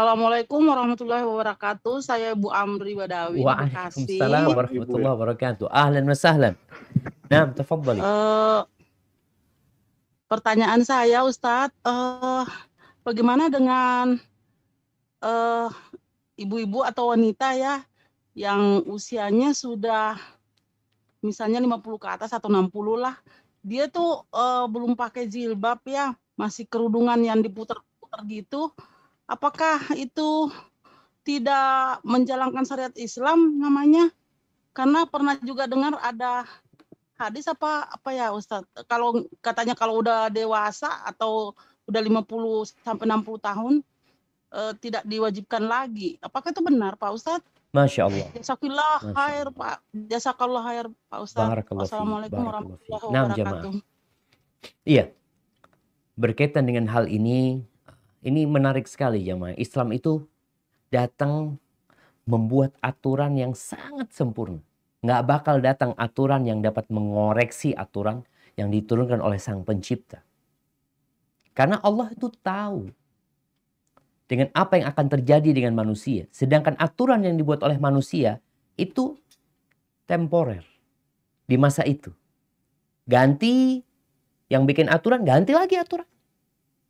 Assalamualaikum warahmatullahi wabarakatuh. Saya Bu Amri Badawi. Waalaikumsalam warahmatullahi wabarakatuh. Ahlan wa sahlan. Naam, tafadhali. Uh, pertanyaan saya Ustaz, uh, eh, bagaimana dengan uh, ibu-ibu atau wanita ya yang usianya sudah misalnya 50 ke atas atau 60 lah, dia tuh uh, belum pakai jilbab ya, masih kerudungan yang diputer-puter gitu apakah itu tidak menjalankan syariat Islam namanya? Karena pernah juga dengar ada hadis apa apa ya Ustaz? Kalau katanya kalau udah dewasa atau udah 50 sampai 60 tahun eh, tidak diwajibkan lagi. Apakah itu benar Pak Ustaz? Masya Allah. Jazakallah khair Pak. Jazakallah khair Pak Ustaz. Barakallah Assalamualaikum warahmatullahi wabarakatuh. Iya. Berkaitan dengan hal ini, ini menarik sekali jemaah. Islam itu datang membuat aturan yang sangat sempurna. Nggak bakal datang aturan yang dapat mengoreksi aturan yang diturunkan oleh sang pencipta. Karena Allah itu tahu dengan apa yang akan terjadi dengan manusia. Sedangkan aturan yang dibuat oleh manusia itu temporer di masa itu. Ganti yang bikin aturan, ganti lagi aturan.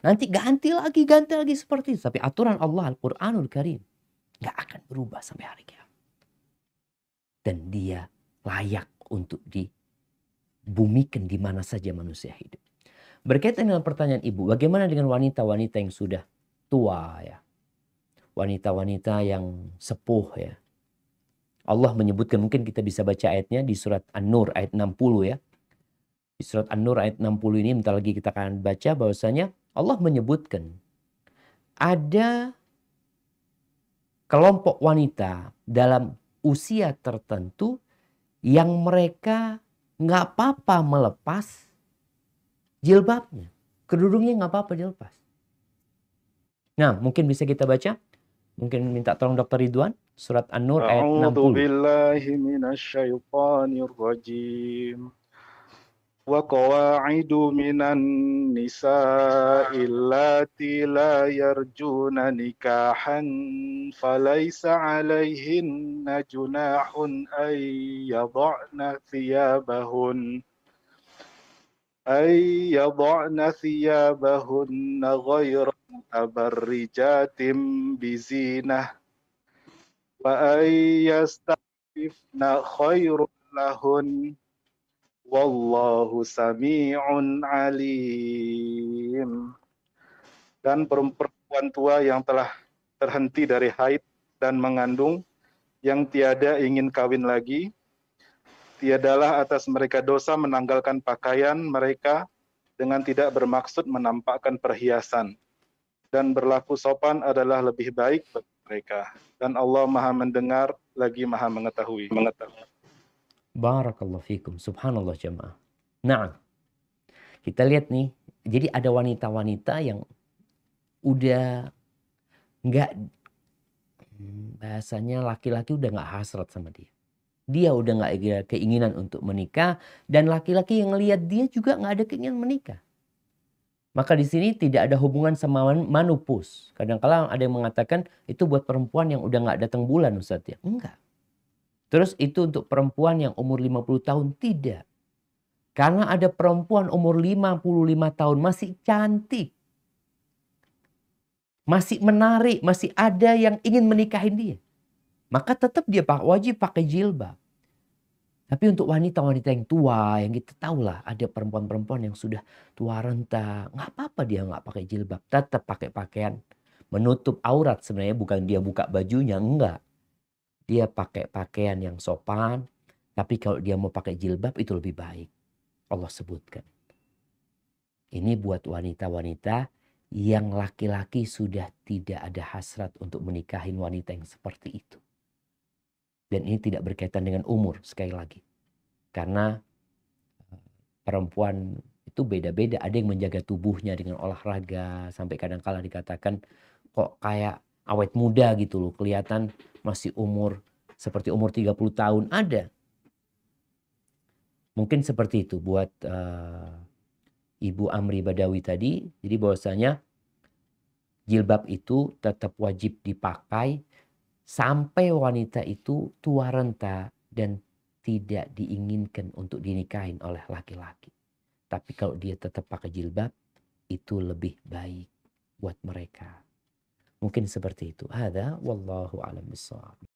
Nanti ganti lagi, ganti lagi seperti itu. Tapi aturan Allah Al-Quranul Karim gak akan berubah sampai hari kiamat. Dan dia layak untuk dibumikan di mana saja manusia hidup. Berkaitan dengan pertanyaan ibu, bagaimana dengan wanita-wanita yang sudah tua ya? Wanita-wanita yang sepuh ya. Allah menyebutkan mungkin kita bisa baca ayatnya di surat An-Nur ayat 60 ya. Di surat An-Nur ayat 60 ini bentar lagi kita akan baca bahwasanya Allah menyebutkan ada kelompok wanita dalam usia tertentu yang mereka nggak apa-apa melepas jilbabnya. kedudungnya nggak apa-apa dilepas. Nah, mungkin bisa kita baca. Mungkin minta tolong Dokter Ridwan. Surat An-Nur ayat 60. وقواعد من النساء اللاتي لا يرجون نكاحا فليس عليهن جناح أن يضعن ثيابهن أن يضعن ثيابهن غير متبرجات بزينة وأن يستعففن خير لهن Wallahu sami'un alim. Dan perempuan tua yang telah terhenti dari haid dan mengandung, yang tiada ingin kawin lagi, tiadalah atas mereka dosa menanggalkan pakaian mereka dengan tidak bermaksud menampakkan perhiasan. Dan berlaku sopan adalah lebih baik bagi mereka. Dan Allah maha mendengar lagi maha mengetahui. mengetahui. Barakallahu fikum. Subhanallah jemaah. Nah, kita lihat nih. Jadi ada wanita-wanita yang udah nggak bahasanya laki-laki udah nggak hasrat sama dia. Dia udah nggak ada keinginan untuk menikah dan laki-laki yang lihat dia juga nggak ada keinginan menikah. Maka di sini tidak ada hubungan sama manupus. kadang kadang ada yang mengatakan itu buat perempuan yang udah nggak datang bulan Ustaz ya. Enggak. Terus itu untuk perempuan yang umur 50 tahun? Tidak. Karena ada perempuan umur 55 tahun masih cantik. Masih menarik, masih ada yang ingin menikahin dia. Maka tetap dia wajib pakai jilbab. Tapi untuk wanita-wanita yang tua, yang kita tahu lah ada perempuan-perempuan yang sudah tua renta, nggak apa-apa dia nggak pakai jilbab, tetap pakai pakaian menutup aurat sebenarnya bukan dia buka bajunya, enggak dia pakai pakaian yang sopan, tapi kalau dia mau pakai jilbab itu lebih baik. Allah sebutkan. Ini buat wanita-wanita yang laki-laki sudah tidak ada hasrat untuk menikahin wanita yang seperti itu. Dan ini tidak berkaitan dengan umur sekali lagi. Karena eh, perempuan itu beda-beda. Ada yang menjaga tubuhnya dengan olahraga. Sampai kadang kadang dikatakan kok kayak awet muda gitu loh, kelihatan masih umur seperti umur 30 tahun ada. Mungkin seperti itu buat uh, Ibu Amri Badawi tadi. Jadi bahwasanya jilbab itu tetap wajib dipakai sampai wanita itu tua renta dan tidak diinginkan untuk dinikahin oleh laki-laki. Tapi kalau dia tetap pakai jilbab, itu lebih baik buat mereka. ممكن سبرتيتو هذا والله أعلم بالصواب